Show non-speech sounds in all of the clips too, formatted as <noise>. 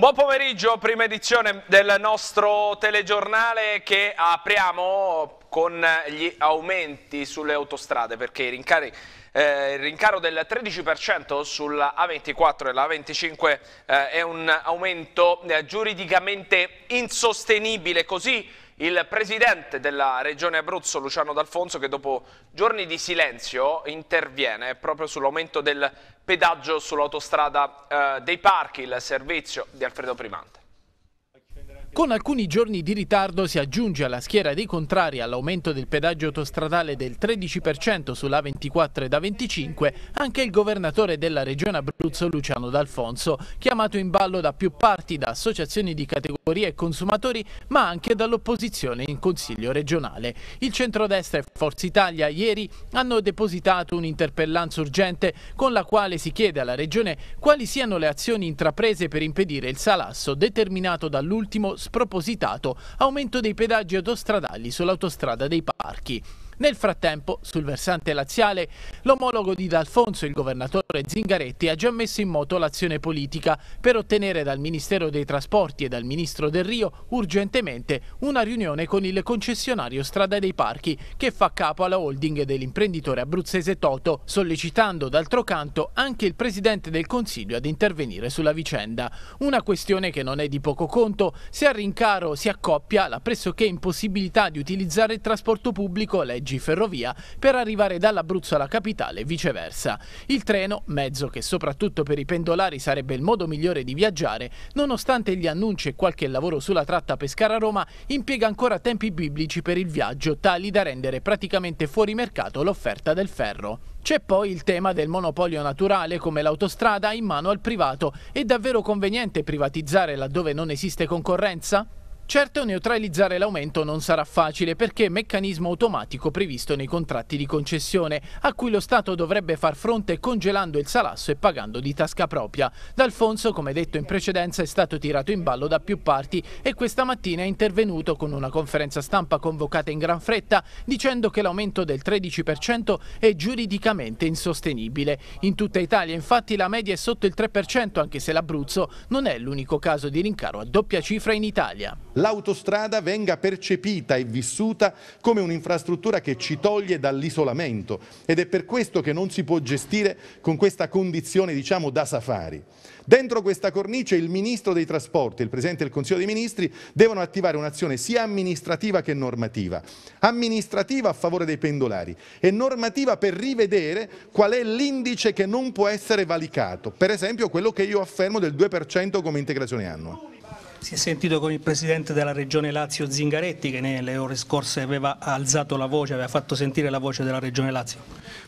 Un buon pomeriggio, prima edizione del nostro telegiornale che apriamo con gli aumenti sulle autostrade perché i rincari eh, il rincaro del 13% sulla A24 e la A25 eh, è un aumento eh, giuridicamente insostenibile, così il presidente della regione Abruzzo Luciano D'Alfonso che dopo giorni di silenzio interviene proprio sull'aumento del pedaggio sull'autostrada eh, dei parchi, il servizio di Alfredo Primante. Con alcuni giorni di ritardo si aggiunge alla schiera dei contrari all'aumento del pedaggio autostradale del 13% sulla 24 e da 25 anche il governatore della regione Abruzzo Luciano D'Alfonso, chiamato in ballo da più parti, da associazioni di categoria e consumatori, ma anche dall'opposizione in Consiglio regionale. Il centrodestra e Forza Italia ieri hanno depositato un'interpellanza urgente con la quale si chiede alla regione quali siano le azioni intraprese per impedire il salasso determinato dall'ultimo spropositato aumento dei pedaggi autostradali sull'autostrada dei parchi. Nel frattempo, sul versante laziale, l'omologo di D'Alfonso, il governatore Zingaretti, ha già messo in moto l'azione politica per ottenere dal Ministero dei Trasporti e dal Ministro del Rio urgentemente una riunione con il concessionario Strada dei Parchi, che fa capo alla holding dell'imprenditore abruzzese Toto, sollecitando d'altro canto anche il Presidente del Consiglio ad intervenire sulla vicenda. Una questione che non è di poco conto, se a rincaro si accoppia la pressoché impossibilità di utilizzare il trasporto pubblico legge Parigi Ferrovia per arrivare dall'Abruzzo alla capitale e viceversa. Il treno, mezzo che soprattutto per i pendolari sarebbe il modo migliore di viaggiare, nonostante gli annunci e qualche lavoro sulla tratta Pescara-Roma, impiega ancora tempi biblici per il viaggio, tali da rendere praticamente fuori mercato l'offerta del ferro. C'è poi il tema del monopolio naturale come l'autostrada in mano al privato. È davvero conveniente privatizzare laddove non esiste concorrenza? Certo neutralizzare l'aumento non sarà facile perché è meccanismo automatico previsto nei contratti di concessione, a cui lo Stato dovrebbe far fronte congelando il salasso e pagando di tasca propria. D'Alfonso, come detto in precedenza, è stato tirato in ballo da più parti e questa mattina è intervenuto con una conferenza stampa convocata in gran fretta dicendo che l'aumento del 13% è giuridicamente insostenibile. In tutta Italia infatti la media è sotto il 3% anche se l'Abruzzo non è l'unico caso di rincaro a doppia cifra in Italia l'autostrada venga percepita e vissuta come un'infrastruttura che ci toglie dall'isolamento ed è per questo che non si può gestire con questa condizione diciamo da safari. Dentro questa cornice il Ministro dei Trasporti e il Presidente del Consiglio dei Ministri devono attivare un'azione sia amministrativa che normativa. Amministrativa a favore dei pendolari e normativa per rivedere qual è l'indice che non può essere valicato, per esempio quello che io affermo del 2% come integrazione annua. Si è sentito con il Presidente della Regione Lazio Zingaretti che nelle ore scorse aveva alzato la voce, aveva fatto sentire la voce della Regione Lazio.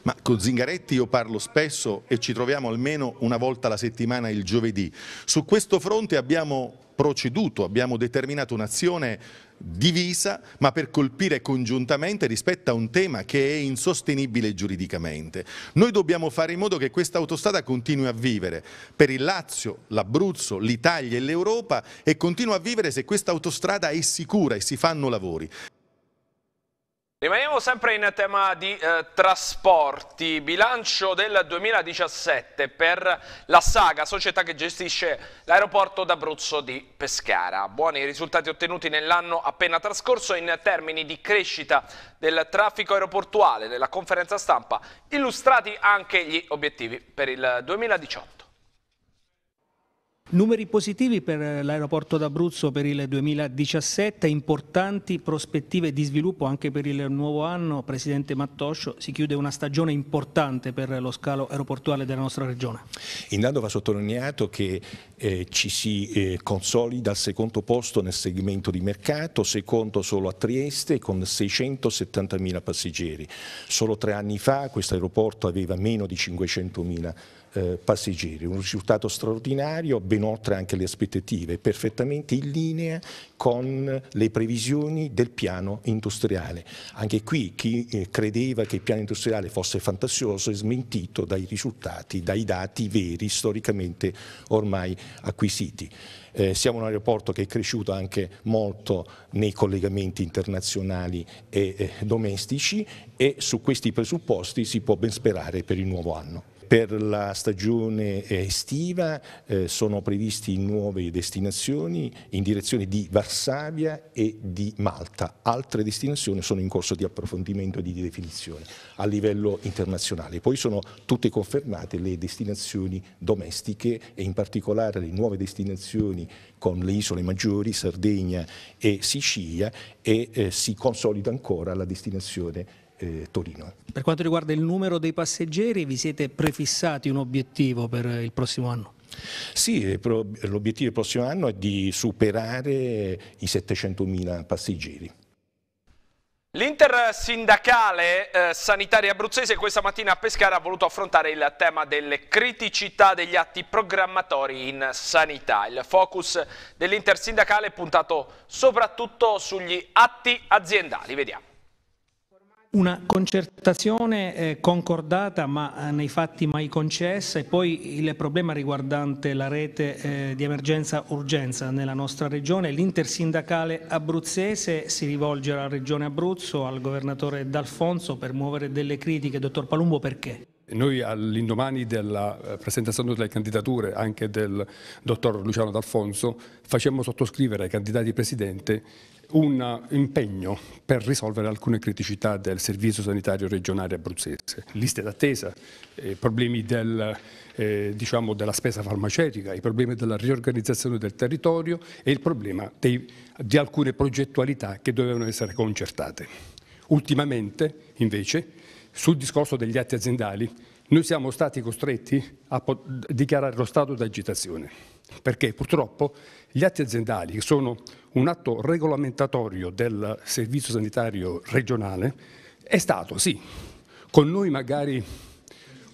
Ma con Zingaretti io parlo spesso e ci troviamo almeno una volta alla settimana il giovedì. Su questo fronte abbiamo proceduto, abbiamo determinato un'azione divisa ma per colpire congiuntamente rispetto a un tema che è insostenibile giuridicamente. Noi dobbiamo fare in modo che questa autostrada continui a vivere per il Lazio, l'Abruzzo, l'Italia e l'Europa e continua a vivere se questa autostrada è sicura e si fanno lavori. Rimaniamo sempre in tema di eh, trasporti, bilancio del 2017 per la Saga, società che gestisce l'aeroporto d'Abruzzo di Pescara. Buoni risultati ottenuti nell'anno appena trascorso in termini di crescita del traffico aeroportuale. Nella conferenza stampa illustrati anche gli obiettivi per il 2018. Numeri positivi per eh, l'aeroporto d'Abruzzo per il 2017, importanti prospettive di sviluppo anche per il nuovo anno. Presidente Mattoscio, si chiude una stagione importante per lo scalo aeroportuale della nostra regione. Intanto va sottolineato che eh, ci si eh, consolida al secondo posto nel segmento di mercato, secondo solo a Trieste con 670.000 passeggeri. Solo tre anni fa questo aeroporto aveva meno di 500.000 passeggeri eh, passeggeri, un risultato straordinario, ben oltre anche le aspettative, perfettamente in linea con le previsioni del piano industriale. Anche qui chi eh, credeva che il piano industriale fosse fantasioso è smentito dai risultati, dai dati veri storicamente ormai acquisiti. Eh, siamo un aeroporto che è cresciuto anche molto nei collegamenti internazionali e eh, domestici e su questi presupposti si può ben sperare per il nuovo anno per la stagione eh, estiva eh, sono previsti nuove destinazioni in direzione di Varsavia e di Malta. Altre destinazioni sono in corso di approfondimento e di definizione a livello internazionale. Poi sono tutte confermate le destinazioni domestiche e in particolare le nuove destinazioni con le isole maggiori, Sardegna e Sicilia e eh, si consolida ancora la destinazione eh, Torino. Per quanto riguarda il numero dei passeggeri, vi siete prefissati un obiettivo per il prossimo anno? Sì, eh, l'obiettivo del prossimo anno è di superare i 700.000 passeggeri. L'intersindacale eh, sanitaria abruzzese questa mattina a Pescara ha voluto affrontare il tema delle criticità degli atti programmatori in sanità. Il focus dell'intersindacale è puntato soprattutto sugli atti aziendali. Vediamo una concertazione eh, concordata ma eh, nei fatti mai concessa e poi il problema riguardante la rete eh, di emergenza-urgenza nella nostra regione. L'intersindacale abruzzese si rivolge alla regione Abruzzo, al governatore D'Alfonso per muovere delle critiche. Dottor Palumbo perché? Noi all'indomani della eh, presentazione delle candidature anche del dottor Luciano D'Alfonso facemmo sottoscrivere ai candidati presidente un impegno per risolvere alcune criticità del servizio sanitario regionale abruzzese, liste d'attesa, eh, problemi del, eh, diciamo della spesa farmaceutica, i problemi della riorganizzazione del territorio e il problema dei, di alcune progettualità che dovevano essere concertate. Ultimamente, invece, sul discorso degli atti aziendali, noi siamo stati costretti a dichiarare lo stato d'agitazione perché purtroppo gli atti aziendali, che sono un atto regolamentatorio del servizio sanitario regionale, è stato, sì, con noi magari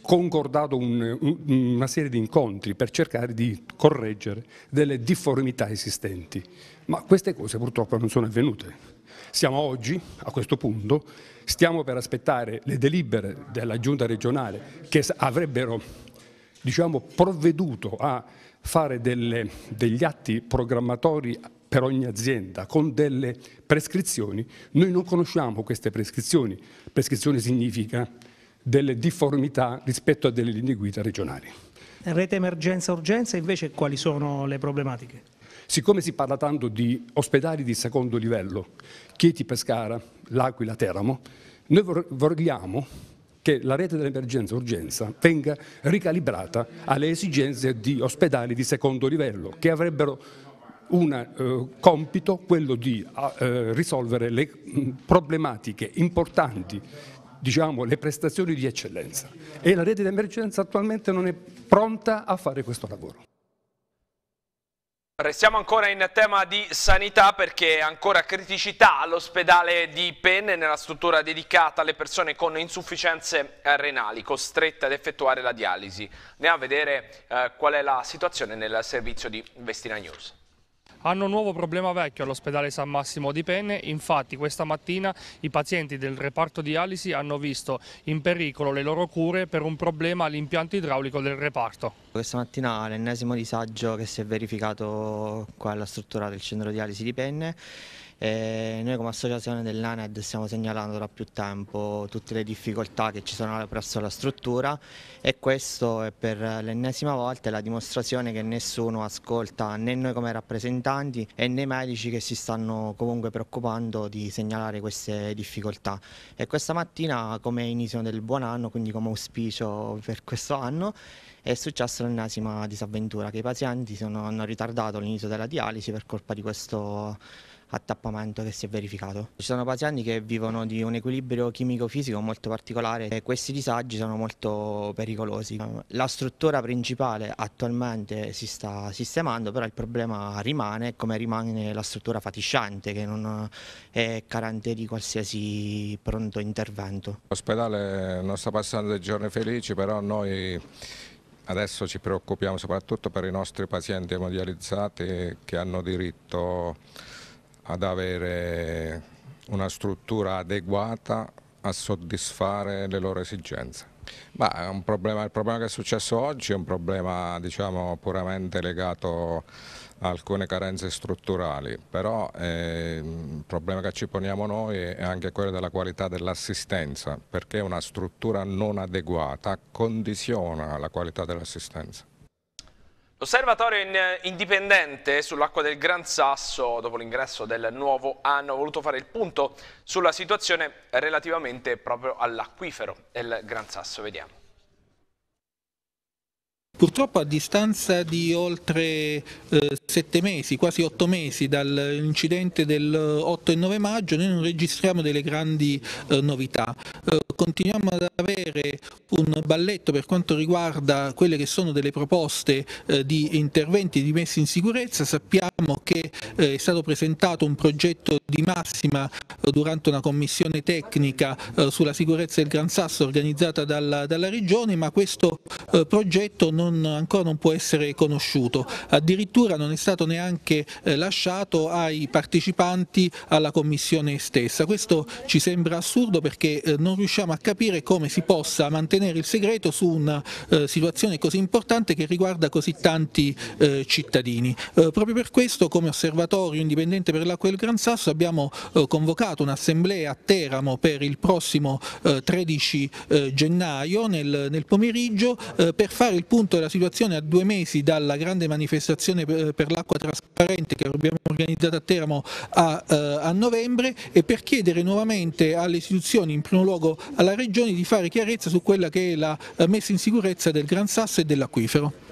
concordato un, un, una serie di incontri per cercare di correggere delle difformità esistenti, ma queste cose purtroppo non sono avvenute. Siamo oggi, a questo punto, stiamo per aspettare le delibere della giunta regionale che avrebbero diciamo, provveduto a fare delle, degli atti programmatori per ogni azienda con delle prescrizioni, noi non conosciamo queste prescrizioni. Prescrizione significa delle difformità rispetto a delle linee guida regionali. Rete emergenza-urgenza invece quali sono le problematiche? Siccome si parla tanto di ospedali di secondo livello, Chieti Pescara, L'Aquila Teramo, noi vogliamo che la rete dell'emergenza-urgenza venga ricalibrata alle esigenze di ospedali di secondo livello che avrebbero un eh, compito, quello di eh, risolvere le mh, mm, problematiche importanti diciamo, le prestazioni di eccellenza e la rete d'emergenza attualmente non è pronta a fare questo lavoro. Restiamo ancora in tema di sanità perché ancora criticità all'ospedale di Penne nella struttura dedicata alle persone con insufficienze renali costrette ad effettuare la dialisi. Andiamo a vedere eh, qual è la situazione nel servizio di Vestina News. Hanno un nuovo problema vecchio all'ospedale San Massimo di Penne, infatti questa mattina i pazienti del reparto dialisi hanno visto in pericolo le loro cure per un problema all'impianto idraulico del reparto. Questa mattina l'ennesimo disagio che si è verificato qua alla struttura del centro dialisi di Penne e eh, noi come associazione dell'ANED stiamo segnalando da più tempo tutte le difficoltà che ci sono presso la struttura e questo è per l'ennesima volta la dimostrazione che nessuno ascolta né noi come rappresentanti e né i medici che si stanno comunque preoccupando di segnalare queste difficoltà. E questa mattina come inizio del buon anno, quindi come auspicio per questo anno, è successa l'ennesima disavventura che i pazienti sono, hanno ritardato l'inizio della dialisi per colpa di questo attappamento che si è verificato. Ci sono pazienti che vivono di un equilibrio chimico-fisico molto particolare e questi disagi sono molto pericolosi. La struttura principale attualmente si sta sistemando, però il problema rimane come rimane la struttura fatiscente che non è carente di qualsiasi pronto intervento. L'ospedale non sta passando dei giorni felici, però noi adesso ci preoccupiamo soprattutto per i nostri pazienti emodializzati che hanno diritto ad avere una struttura adeguata a soddisfare le loro esigenze. Ma problema, il problema che è successo oggi è un problema diciamo, puramente legato a alcune carenze strutturali, però eh, il problema che ci poniamo noi è anche quello della qualità dell'assistenza, perché una struttura non adeguata condiziona la qualità dell'assistenza. L'osservatorio eh, indipendente sull'acqua del Gran Sasso, dopo l'ingresso del nuovo anno, ha voluto fare il punto sulla situazione relativamente proprio all'acquifero del Gran Sasso. Vediamo. Purtroppo a distanza di oltre eh, sette mesi, quasi otto mesi dall'incidente dell'8 eh, e 9 maggio, noi non registriamo delle grandi eh, novità. Eh, continuiamo ad avere un balletto per quanto riguarda quelle che sono delle proposte eh, di interventi di messa in sicurezza. Sappiamo che eh, è stato presentato un progetto di massima durante una commissione tecnica sulla sicurezza del Gran Sasso organizzata dalla, dalla Regione, ma questo progetto non non, ancora non può essere conosciuto, addirittura non è stato neanche eh, lasciato ai partecipanti alla commissione stessa. Questo ci sembra assurdo perché eh, non riusciamo a capire come si possa mantenere il segreto su una eh, situazione così importante che riguarda così tanti eh, cittadini. Eh, proprio per questo come osservatorio indipendente per l'acqua del Gran Sasso abbiamo eh, convocato un'assemblea a Teramo per il prossimo 13 gennaio nel, nel pomeriggio per fare il punto appunto la situazione a due mesi dalla grande manifestazione per, l'acqua trasparente che abbiamo organizzato a Teramo a, eh, a, novembre e per chiedere nuovamente alle istituzioni, in primo luogo alla Regione, di fare chiarezza su quella che è la messa in sicurezza del Gran Sasso e dell'acquifero.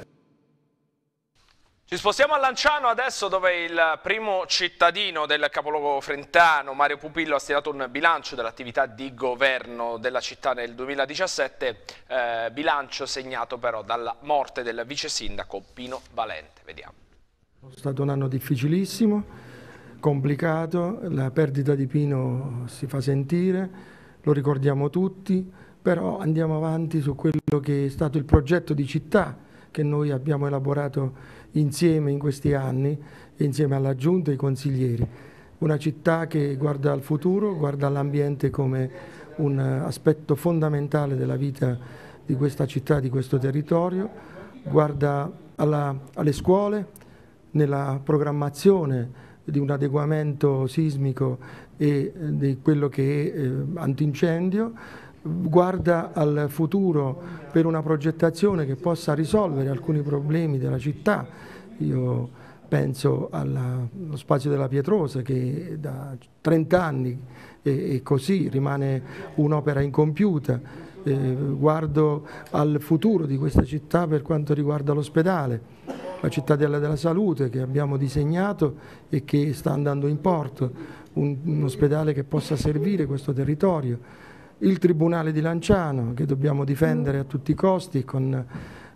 Ci spostiamo a Lanciano adesso dove il primo cittadino del capoluogo frentano, Mario Pupillo, ha stilato un bilancio dell'attività di governo della città nel 2017, eh, bilancio segnato però dalla morte del vice sindaco Pino Valente. Vediamo. È stato un anno difficilissimo, complicato, la perdita di Pino si fa sentire, lo ricordiamo tutti, però andiamo avanti su quello che è stato il progetto di città che noi abbiamo elaborato insieme in questi anni, insieme alla Giunta e ai consiglieri. Una città che guarda al futuro, guarda all'ambiente come un aspetto fondamentale della vita di questa città, di questo territorio, guarda alla, alle scuole nella programmazione di un adeguamento sismico e eh, di quello che è eh, antincendio guarda al futuro per una progettazione che possa risolvere alcuni problemi della città. Io penso allo spazio della Pietrosa che da 30 anni è, e così rimane un'opera incompiuta. Eh, guardo al futuro di questa città per quanto riguarda l'ospedale, la cittadella della salute che abbiamo disegnato e che sta andando in porto, un, un ospedale che possa servire questo territorio il Tribunale di Lanciano che dobbiamo difendere a tutti i costi con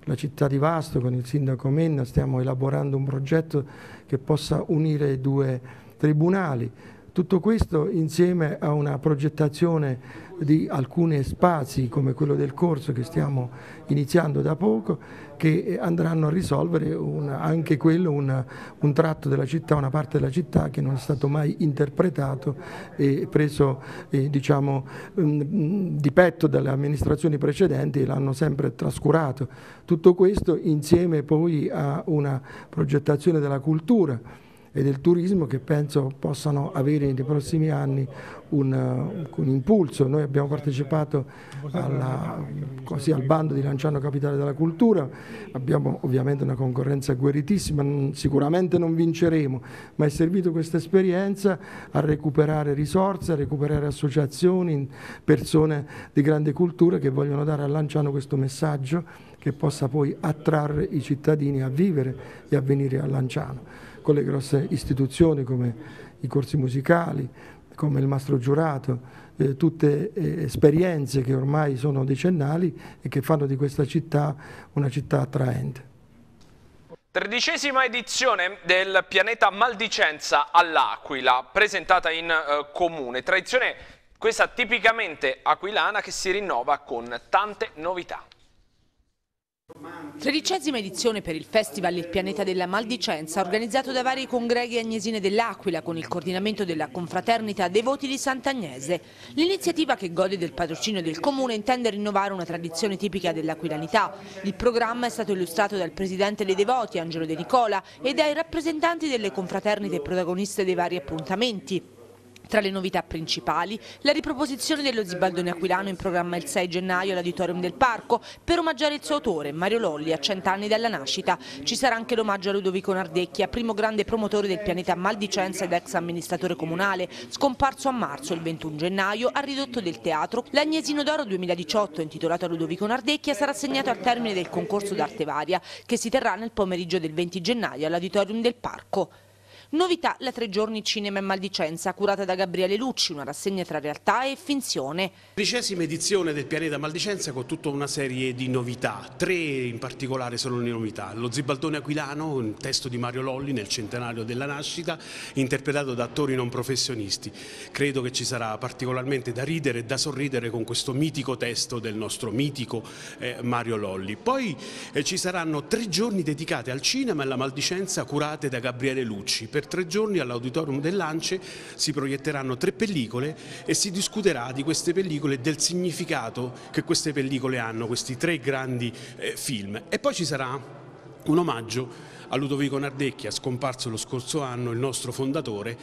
la città di Vasto, con il sindaco Menna, stiamo elaborando un progetto che possa unire i due tribunali. Tutto questo insieme a una progettazione di alcuni spazi come quello del corso che stiamo iniziando da poco che andranno a risolvere un, anche quello, un, un, tratto della città, una parte della città che non è stato mai interpretato e preso eh, diciamo, di petto dalle amministrazioni precedenti e l'hanno sempre trascurato. Tutto questo insieme poi a una progettazione della cultura e del turismo che penso possano avere nei prossimi anni un, un impulso. Noi abbiamo partecipato alla, così, al bando di Lanciano Capitale della Cultura, abbiamo ovviamente una concorrenza guerritissima, sicuramente non vinceremo, ma è servito questa esperienza a recuperare risorse, a recuperare associazioni, persone di grande cultura che vogliono dare a Lanciano questo messaggio che possa poi attrarre i cittadini a vivere e a venire a Lanciano, con le grosse istituzioni come i corsi musicali, come il mastro giurato, eh, tutte eh, esperienze che ormai sono decennali e che fanno di questa città una città attraente. Tredicesima edizione del Pianeta Maldicenza all'Aquila, presentata in eh, comune. Tradizione questa tipicamente aquilana che si rinnova con tante novità. Tredicesima edizione per il Festival Il Pianeta della Maldicenza, organizzato da vari congreghi agnesine dell'Aquila con il coordinamento della confraternita Devoti di Sant'Agnese. L'iniziativa che gode del patrocinio del Comune intende rinnovare una tradizione tipica dell'aquilanità. Il programma è stato illustrato dal presidente dei devoti, Angelo De Nicola, e dai rappresentanti delle confraternite protagoniste dei vari appuntamenti. Tra le novità principali, la riproposizione dello Zibaldone Aquilano in programma il 6 gennaio all'Auditorium del Parco per omaggiare il suo autore, Mario Lolli, a cent'anni dalla nascita. Ci sarà anche l'omaggio a Ludovico Nardecchia, primo grande promotore del pianeta Maldicenza ed ex amministratore comunale, scomparso a marzo il 21 gennaio al ridotto del teatro. L'Agnesino d'Oro 2018, intitolato a Ludovico Nardecchia, sarà assegnato al termine del concorso d'arte varia, che si terrà nel pomeriggio del 20 gennaio all'Auditorium del Parco. Novità la tre giorni cinema e maldicenza, curata da Gabriele Lucci, una rassegna tra realtà e finzione. Tredicesima edizione del pianeta maldicenza con tutta una serie di novità, tre in particolare sono le novità. Lo Zibaldone Aquilano, un testo di Mario Lolli nel centenario della nascita, interpretato da attori non professionisti. Credo che ci sarà particolarmente da ridere e da sorridere con questo mitico testo del nostro mitico eh, Mario Lolli. Poi eh, ci saranno tre giorni dedicati al cinema e alla maldicenza curate da Gabriele Lucci per tre giorni all'auditorium dell'Ance si proietteranno tre pellicole e si discuterà di queste pellicole e del significato che queste pellicole hanno, questi tre grandi eh, film. E poi ci sarà un omaggio a Ludovico Nardecchia, scomparso lo scorso anno, il nostro fondatore.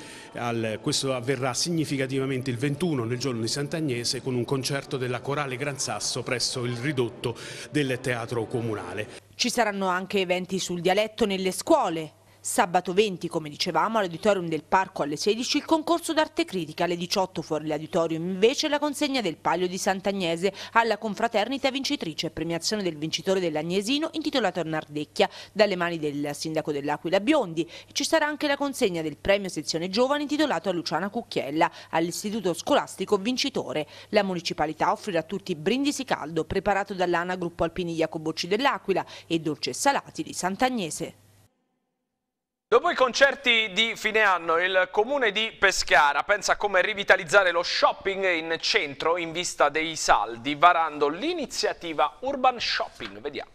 questo avverrà significativamente il 21 nel giorno di Sant'Agnese con un concerto della Corale Gran Sasso presso il ridotto del Teatro Comunale. Ci saranno anche eventi sul dialetto nelle scuole, Sabato 20, come dicevamo, all'auditorium del Parco alle 16 il concorso d'arte critica, alle 18 fuori l'auditorium invece la consegna del Palio di Sant'Agnese alla confraternita vincitrice e premiazione del vincitore dell'Agnesino intitolato Nardecchia dalle mani del sindaco dell'Aquila Biondi. Ci sarà anche la consegna del premio sezione giovane intitolato a Luciana Cucchiella all'istituto scolastico vincitore. La municipalità offrirà a tutti brindisi caldo preparato dall'ANA Gruppo Alpini Jacobocci dell'Aquila e dolce salati di Sant'Agnese. Dopo i concerti di fine anno, il comune di Pescara pensa a come rivitalizzare lo shopping in centro in vista dei saldi, varando l'iniziativa Urban Shopping. Vediamo.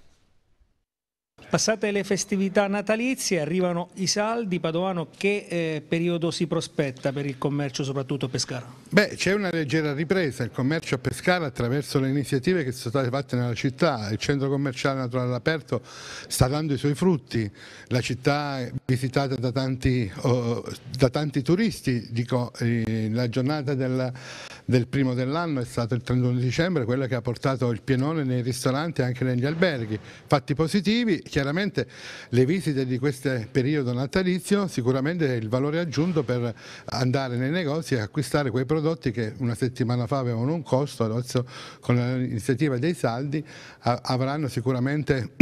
Passate le festività natalizie arrivano i saldi, Padovano che eh, periodo si prospetta per il commercio soprattutto a Pescara? Beh c'è una leggera ripresa, il commercio a Pescara attraverso le iniziative che sono state fatte nella città, il centro commerciale naturale all'aperto sta dando i suoi frutti, la città è visitata da tanti, oh, da tanti turisti, Dico, eh, la giornata del, del primo dell'anno è stata il 31 dicembre, quella che ha portato il pienone nei ristoranti e anche negli alberghi, fatti positivi, chiaramente chiaramente le visite di questo periodo natalizio sicuramente è il valore aggiunto per andare nei negozi e acquistare quei prodotti che una settimana fa avevano un costo, adesso con l'iniziativa dei saldi avranno sicuramente <clears throat>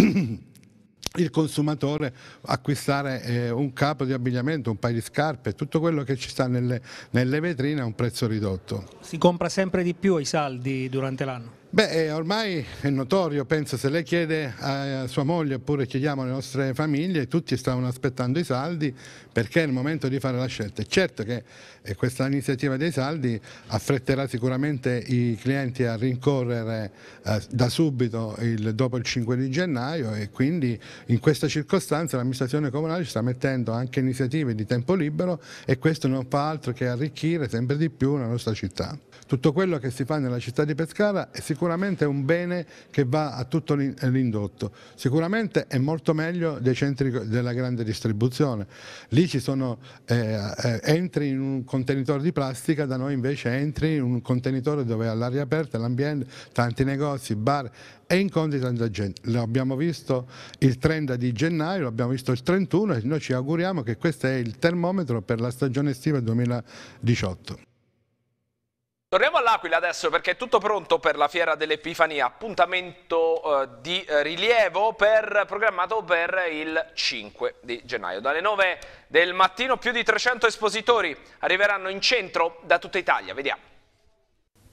il consumatore acquistare eh, un capo di abbigliamento, un paio di scarpe, tutto quello che ci sta nelle, nelle vetrine a un prezzo ridotto. Si compra sempre di più i saldi durante l'anno? Beh, eh, ormai è notorio, penso, se lei chiede a sua moglie oppure chiediamo alle nostre famiglie, tutti stavano aspettando i saldi perché è il momento di fare la scelta. certo che eh, questa iniziativa dei saldi affretterà sicuramente i clienti a rincorrere eh, da subito il, dopo il 5 di gennaio e quindi in questa circostanza l'amministrazione comunale ci sta mettendo anche iniziative di tempo libero e questo non fa altro che arricchire sempre di più la nostra città. Tutto quello che si fa nella città di Pescara è sicuramente un bene che va a tutto l'indotto, sicuramente è molto meglio dei centri della grande distribuzione. Lì ci sono, eh, eh, entri in un contenitore di plastica, da noi invece entri in un contenitore dove all'aria aperta, l'ambiente, tanti negozi, bar e incontri tanta gente. L'abbiamo visto il 30 di gennaio, l'abbiamo visto il 31 e noi ci auguriamo che questo è il termometro per la stagione estiva 2018. Torniamo all'Aquila adesso perché è tutto pronto per la Fiera dell'Epifania, appuntamento eh, di eh, rilievo per, programmato per il 5 di gennaio. Dalle 9 del mattino più di 300 espositori arriveranno in centro da tutta Italia, vediamo.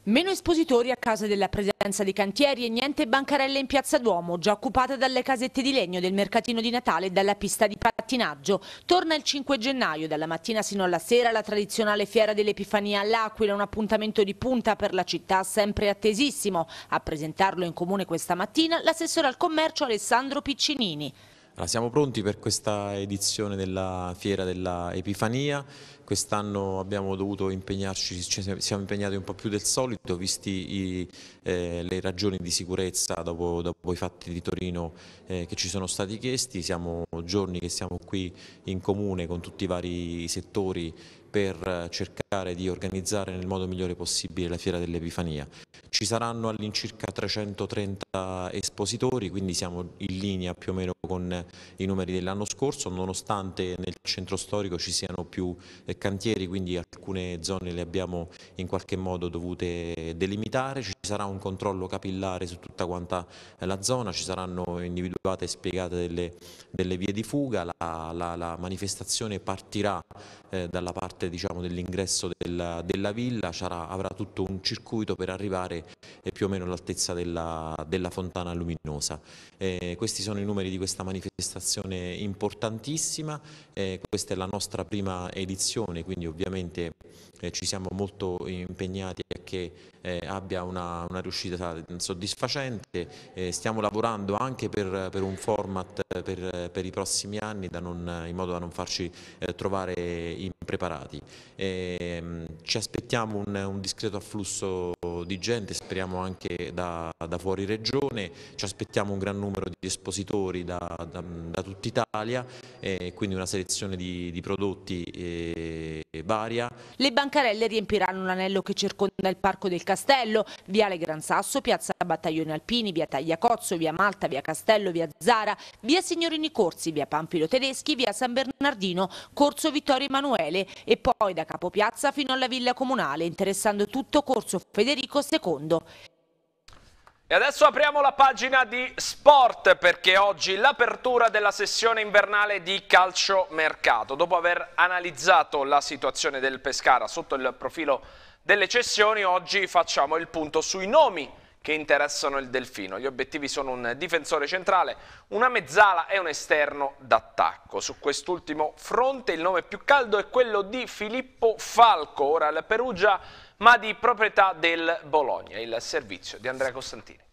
Meno espositori a causa della presenza di cantieri e niente bancarelle in Piazza Duomo, già occupata dalle casette di legno del mercatino di Natale e dalla pista di pattinaggio. Torna il 5 gennaio, dalla mattina sino alla sera, la tradizionale fiera dell'Epifania all'Aquila, un appuntamento di punta per la città sempre attesissimo. A presentarlo in comune questa mattina l'assessore al commercio Alessandro Piccinini. Allora, siamo pronti per questa edizione della Fiera dell'Epifania quest'anno abbiamo dovuto impegnarci, ci siamo impegnati un po' più del solito, visti i, eh, le ragioni di sicurezza dopo, dopo i fatti di Torino eh, che ci sono stati chiesti, siamo giorni che siamo qui in comune con tutti i vari settori per cercare di organizzare nel modo migliore possibile la Fiera dell'Epifania. Ci saranno all'incirca 330 espositori, quindi siamo in linea più o meno con i numeri dell'anno scorso, nonostante nel centro storico ci siano più eh, cantieri, quindi alcune zone le abbiamo in qualche modo dovute delimitare, ci sarà un controllo capillare su tutta quanta eh, la zona, ci saranno individuate e spiegate delle, delle vie di fuga, la, la, la manifestazione partirà eh, dalla parte parte diciamo, dell'ingresso della, della, villa sarà, avrà tutto un circuito per arrivare eh, più o meno all'altezza della, della, fontana luminosa. Eh, questi sono i numeri di questa manifestazione importantissima, eh, questa è la nostra prima edizione, quindi ovviamente eh, ci siamo molto impegnati a che eh, abbia una, una, riuscita soddisfacente, eh, stiamo lavorando anche per, per un format per, per, i prossimi anni non, in modo da non farci trovare impreparati dati. E, ehm, ci aspettiamo un, un, discreto afflusso di gente, speriamo anche da, da, fuori regione, ci aspettiamo un gran numero di espositori da, da, da tutta Italia, e quindi una selezione di, di prodotti e, eh, e varia. Le bancarelle riempiranno l'anello che circonda il Parco del Castello, Viale Gran Sasso, Piazza Battaglioni Alpini, Via Tagliacozzo, Via Malta, Via Castello, Via Zara, Via Signorini Corsi, Via Pampilo Tedeschi, Via San Bernardino, Corso Vittorio Emanuele e e poi da Capopiazza fino alla Villa Comunale, interessando tutto Corso Federico II. E adesso apriamo la pagina di sport perché oggi l'apertura della sessione invernale di calcio mercato. Dopo aver analizzato la situazione del Pescara sotto il profilo delle cessioni, oggi facciamo il punto sui nomi che interessano il Delfino. Gli obiettivi sono un difensore centrale, una mezzala e un esterno d'attacco. Su quest'ultimo fronte il nome più caldo è quello di Filippo Falco, ora al Perugia, ma di proprietà del Bologna, il servizio di Andrea Costantini.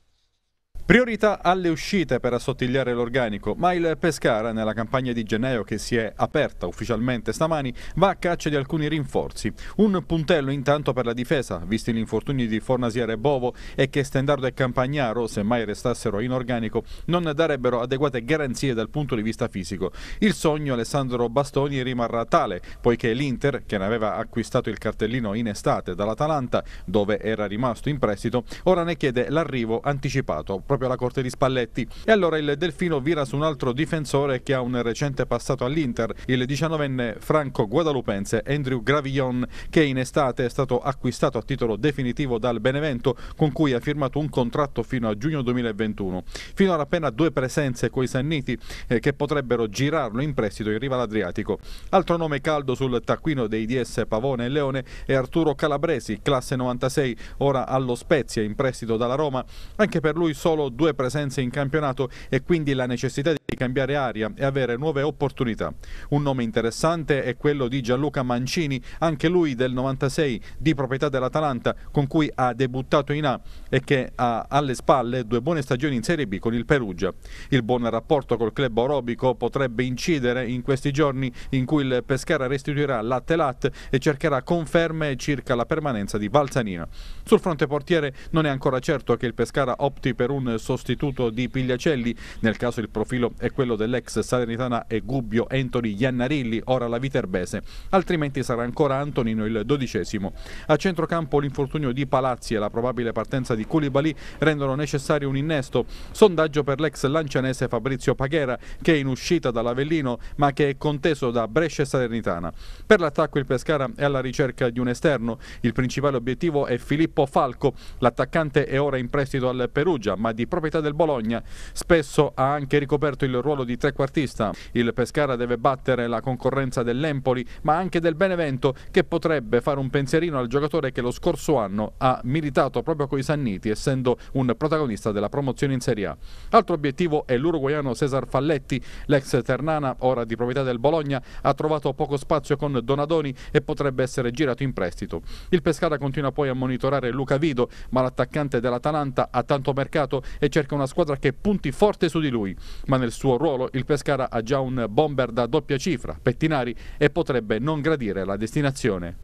Priorità alle uscite per assottigliare l'organico, ma il Pescara nella campagna di gennaio che si è aperta ufficialmente stamani va a caccia di alcuni rinforzi. Un puntello intanto per la difesa, visti gli infortuni di Fornasiere e Bovo e che Stendardo e Campagnaro, se mai restassero in organico, non darebbero adeguate garanzie dal punto di vista fisico. Il sogno Alessandro Bastoni rimarrà tale, poiché l'Inter, che ne aveva acquistato il cartellino in estate dall'Atalanta, dove era rimasto in prestito, ora ne chiede l'arrivo anticipato proprio alla corte di Spalletti. E allora il Delfino vira su un altro difensore che ha un recente passato all'Inter, il 19enne franco guadalupense Andrew Gravillon, che in estate è stato acquistato a titolo definitivo dal Benevento, con cui ha firmato un contratto fino a giugno 2021. Finora appena due presenze coi Sanniti eh, che potrebbero girarlo in prestito in riva all'Adriatico. Altro nome caldo sul taccuino dei DS Pavone e Leone è Arturo Calabresi, classe 96, ora allo Spezia in prestito dalla Roma, anche per lui solo solo due presenze in campionato e quindi la necessità di di cambiare aria e avere nuove opportunità. Un nome interessante è quello di Gianluca Mancini, anche lui del 96 di proprietà dell'Atalanta, con cui ha debuttato in A e che ha alle spalle due buone stagioni in Serie B con il Perugia. Il buon rapporto col club orobico potrebbe incidere in questi giorni in cui il Pescara restituirà latte-latte e cercherà conferme circa la permanenza di Balzanina. Sul fronte portiere non è ancora certo che il Pescara opti per un sostituto di Pigliacelli, nel caso il profilo è quello dell'ex Salernitana e Gubbio Anthony Iannarelli, ora la Viterbese, altrimenti sarà ancora Antonino il dodicesimo. A centrocampo l'infortunio di Palazzi e la probabile partenza di Koulibaly rendono necessario un innesto. Sondaggio per l'ex lancianese Fabrizio Paghera che è in uscita dall'Avellino ma che è conteso da Brescia e Salernitana. Per l'attacco il Pescara è alla ricerca di un esterno. Il principale obiettivo è Filippo Falco. L'attaccante è ora in prestito al Perugia ma di proprietà del Bologna. Spesso ha anche ricoperto svolto il ruolo di trequartista. Il Pescara deve battere la concorrenza dell'Empoli, ma anche del Benevento, che potrebbe fare un pensierino al giocatore che lo scorso anno ha militato proprio coi Sanniti, essendo un protagonista della promozione in Serie A. Altro obiettivo è l'uruguaiano Cesar Falletti, l'ex Ternana, ora di proprietà del Bologna, ha trovato poco spazio con Donadoni e potrebbe essere girato in prestito. Il Pescara continua poi a monitorare Luca Vido, ma l'attaccante dell'Atalanta ha tanto mercato e cerca una squadra che punti forte su di lui, ma nel suo ruolo, il Pescara ha già un bomber da doppia cifra, Pettinari, e potrebbe non gradire la destinazione.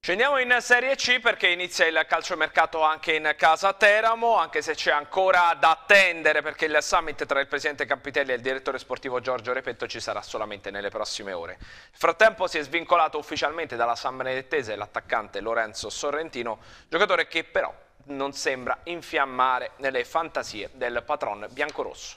Scendiamo in Serie C perché inizia il calciomercato anche in casa Teramo, anche se c'è ancora da attendere perché il summit tra il presidente Campitelli e il direttore sportivo Giorgio Repetto ci sarà solamente nelle prossime ore. Nel frattempo si è svincolato ufficialmente dalla San Benedettese l'attaccante Lorenzo Sorrentino, giocatore che però non sembra infiammare nelle fantasie del patron biancorosso.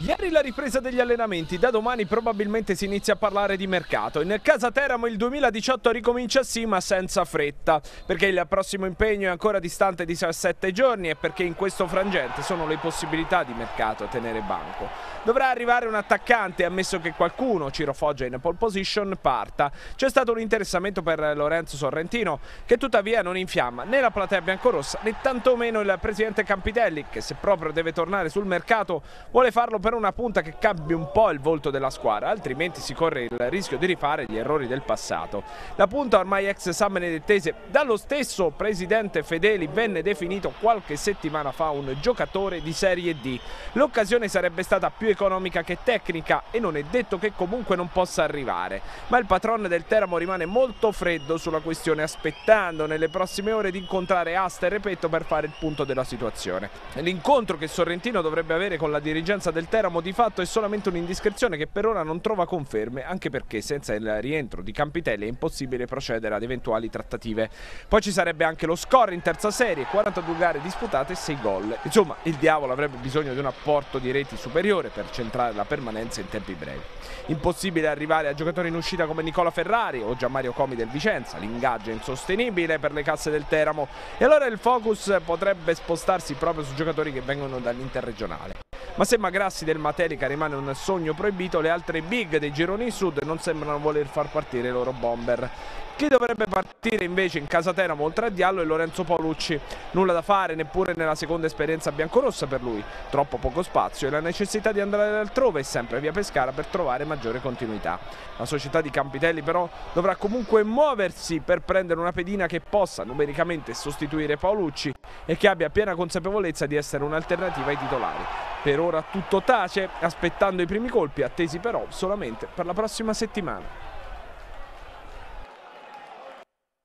Ieri la ripresa degli allenamenti, da domani probabilmente si inizia a parlare di mercato e nel casa Teramo il 2018 ricomincia sì ma senza fretta perché il prossimo impegno è ancora distante di 17 giorni e perché in questo frangente sono le possibilità di mercato a tenere banco. Dovrà arrivare un attaccante, ammesso che qualcuno, Ciro Foggia in pole position, parta. C'è stato un interessamento per Lorenzo Sorrentino, che tuttavia non infiamma né la platea biancorossa né tantomeno il presidente Campitelli che se proprio deve tornare sul mercato vuole farlo per una punta che cambi un po' il volto della squadra, altrimenti si corre il rischio di rifare gli errori del passato. La punta ormai ex San Benedettese dallo stesso presidente Fedeli venne definito qualche settimana fa un giocatore di Serie D. L'occasione sarebbe stata più economica che tecnica e non è detto che comunque non possa arrivare. Ma il patrone del Teramo rimane molto freddo sulla questione aspettando nelle prossime ore di incontrare Asta e Repetto per fare il punto della situazione. L'incontro che Sorrentino dovrebbe avere con la dirigenza del Teramo di fatto è solamente un'indiscrezione che per ora non trova conferme anche perché senza il rientro di Campitelli è impossibile procedere ad eventuali trattative. Poi ci sarebbe anche lo score in terza serie, 42 gare disputate e 6 gol. Insomma il diavolo avrebbe bisogno di un apporto di reti superiore per per centrare la permanenza in tempi brevi. Impossibile arrivare a giocatori in uscita come Nicola Ferrari o Gianmario Comi del Vicenza, l'ingaggio è insostenibile per le casse del Teramo e allora il focus potrebbe spostarsi proprio su giocatori che vengono dall'interregionale. Ma se Magrassi del Materica rimane un sogno proibito, le altre big dei gironi sud non sembrano voler far partire i loro bomber. Chi dovrebbe partire invece in casa Teramo oltre a Diallo è Lorenzo Paolucci. Nulla da fare neppure nella seconda esperienza biancorossa per lui. Troppo poco spazio e la necessità di andare altrove e sempre via Pescara per trovare maggiore continuità. La società di Campitelli però dovrà comunque muoversi per prendere una pedina che possa numericamente sostituire Paolucci e che abbia piena consapevolezza di essere un'alternativa ai titolari. Per ora tutto tace, aspettando i primi colpi, attesi però solamente per la prossima settimana.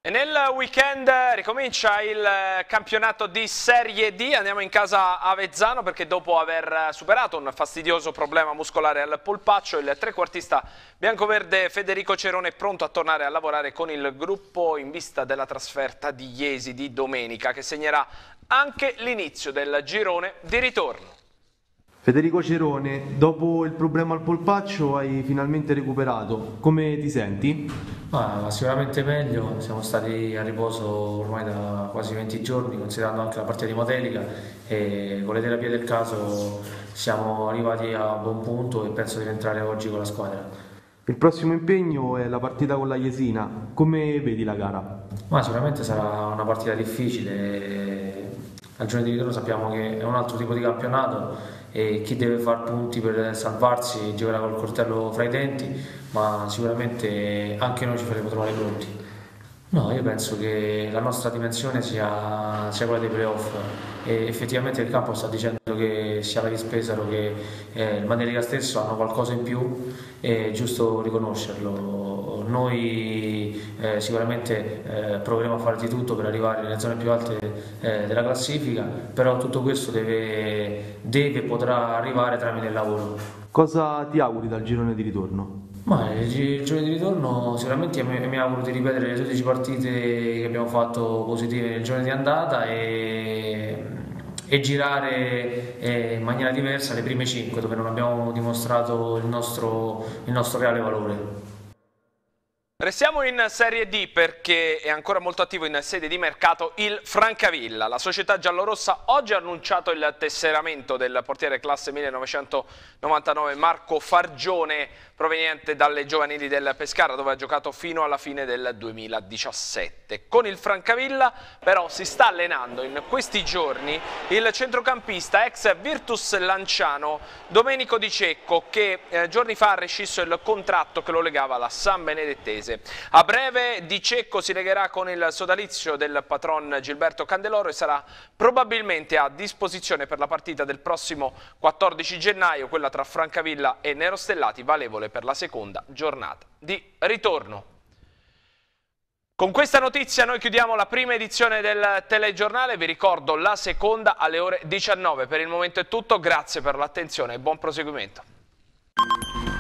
E nel weekend ricomincia il campionato di Serie D, andiamo in casa Avezzano perché dopo aver superato un fastidioso problema muscolare al polpaccio, il trequartista biancoverde Federico Cerone è pronto a tornare a lavorare con il gruppo in vista della trasferta di Iesi di domenica che segnerà anche l'inizio del girone di ritorno. Federico Cerone, dopo il problema al polpaccio hai finalmente recuperato, come ti senti? Ma sicuramente meglio, siamo stati a riposo ormai da quasi 20 giorni, considerando anche la partita di Modelica e con le terapie del caso siamo arrivati a buon punto e penso di rientrare oggi con la squadra. Il prossimo impegno è la partita con la Jesina, come vedi la gara? Ma sicuramente sarà una partita difficile, al giorno di ritorno sappiamo che è un altro tipo di campionato e chi deve fare punti per salvarsi giocherà col coltello fra i denti, ma sicuramente anche noi ci faremo trovare pronti. No, io penso che la nostra dimensione sia, sia quella dei playoff e effettivamente il campo sta dicendo che sia la Rispesaro che eh, il Mandelica stesso hanno qualcosa in più e è giusto riconoscerlo noi eh, sicuramente eh, proveremo a fare di tutto per arrivare nelle zone più alte eh, della classifica, però tutto questo deve, deve, potrà arrivare tramite il lavoro. Cosa ti auguri dal girone di ritorno? Ma il giorno di ritorno sicuramente mi auguro di ripetere le 12 partite che abbiamo fatto positive nel giorno di andata e, e girare eh, in maniera diversa le prime 5 dove non abbiamo dimostrato il nostro, il nostro reale valore. Restiamo in Serie D perché è ancora molto attivo in sede di mercato il Francavilla. La società giallorossa oggi ha annunciato il tesseramento del portiere classe 1999 Marco Fargione proveniente dalle giovanili del Pescara dove ha giocato fino alla fine del 2017. Con il Francavilla però si sta allenando in questi giorni il centrocampista ex Virtus Lanciano Domenico Di Cecco che eh, giorni fa ha rescisso il contratto che lo legava alla San Benedettese Varese. A breve Di Cecco si legherà con il sodalizio del patron Gilberto Candeloro e sarà probabilmente a disposizione per la partita del prossimo 14 gennaio, quella tra Francavilla e Nerostellati, valevole per la seconda giornata di ritorno. Con questa notizia noi chiudiamo la prima edizione del telegiornale, vi ricordo la seconda alle ore 19. Per il momento è tutto, grazie per l'attenzione e buon proseguimento.